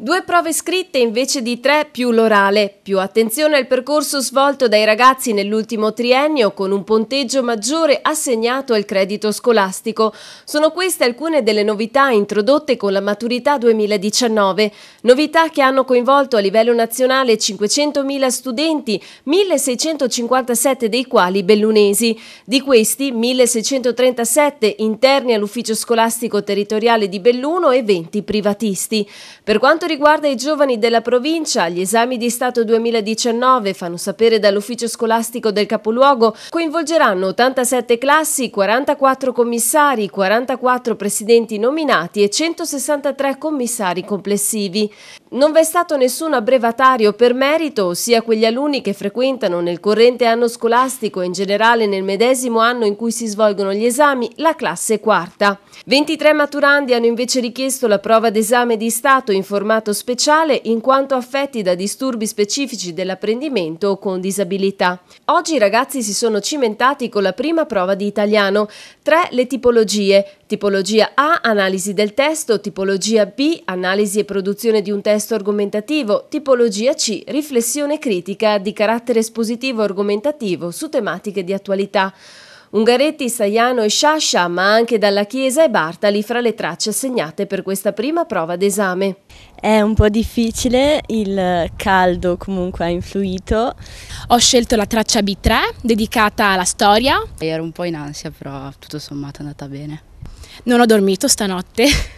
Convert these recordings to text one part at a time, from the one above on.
Due prove scritte invece di tre più l'orale, più attenzione al percorso svolto dai ragazzi nell'ultimo triennio con un punteggio maggiore assegnato al credito scolastico. Sono queste alcune delle novità introdotte con la maturità 2019, novità che hanno coinvolto a livello nazionale 500.000 studenti, 1.657 dei quali bellunesi. Di questi 1.637 interni all'ufficio scolastico territoriale di Belluno e 20 privatisti. Per quanto riguarda i giovani della provincia, gli esami di Stato 2019, fanno sapere dall'ufficio scolastico del capoluogo, coinvolgeranno 87 classi, 44 commissari, 44 presidenti nominati e 163 commissari complessivi. Non v'è stato nessun abbrevatario per merito, ossia quegli alunni che frequentano nel corrente anno scolastico e in generale nel medesimo anno in cui si svolgono gli esami, la classe quarta. 23 maturandi hanno invece richiesto la prova d'esame di Stato in formato chiamato speciale in quanto affetti da disturbi specifici dell'apprendimento o con disabilità. Oggi i ragazzi si sono cimentati con la prima prova di italiano. Tre le tipologie. Tipologia A, analisi del testo, tipologia B, analisi e produzione di un testo argomentativo, tipologia C, riflessione critica di carattere espositivo argomentativo su tematiche di attualità. Ungaretti, Saiano e Sciascia, ma anche dalla Chiesa e Bartali fra le tracce assegnate per questa prima prova d'esame. È un po' difficile, il caldo comunque ha influito. Ho scelto la traccia B3, dedicata alla storia. Ero un po' in ansia, però tutto sommato è andata bene. Non ho dormito stanotte.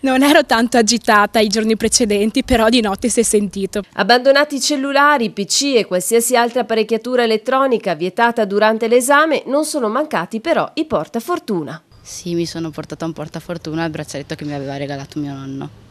Non ero tanto agitata i giorni precedenti, però di notte si è sentito. Abbandonati i cellulari, PC e qualsiasi altra apparecchiatura elettronica vietata durante l'esame, non sono mancati però i portafortuna. Sì, mi sono portata un portafortuna al braccialetto che mi aveva regalato mio nonno.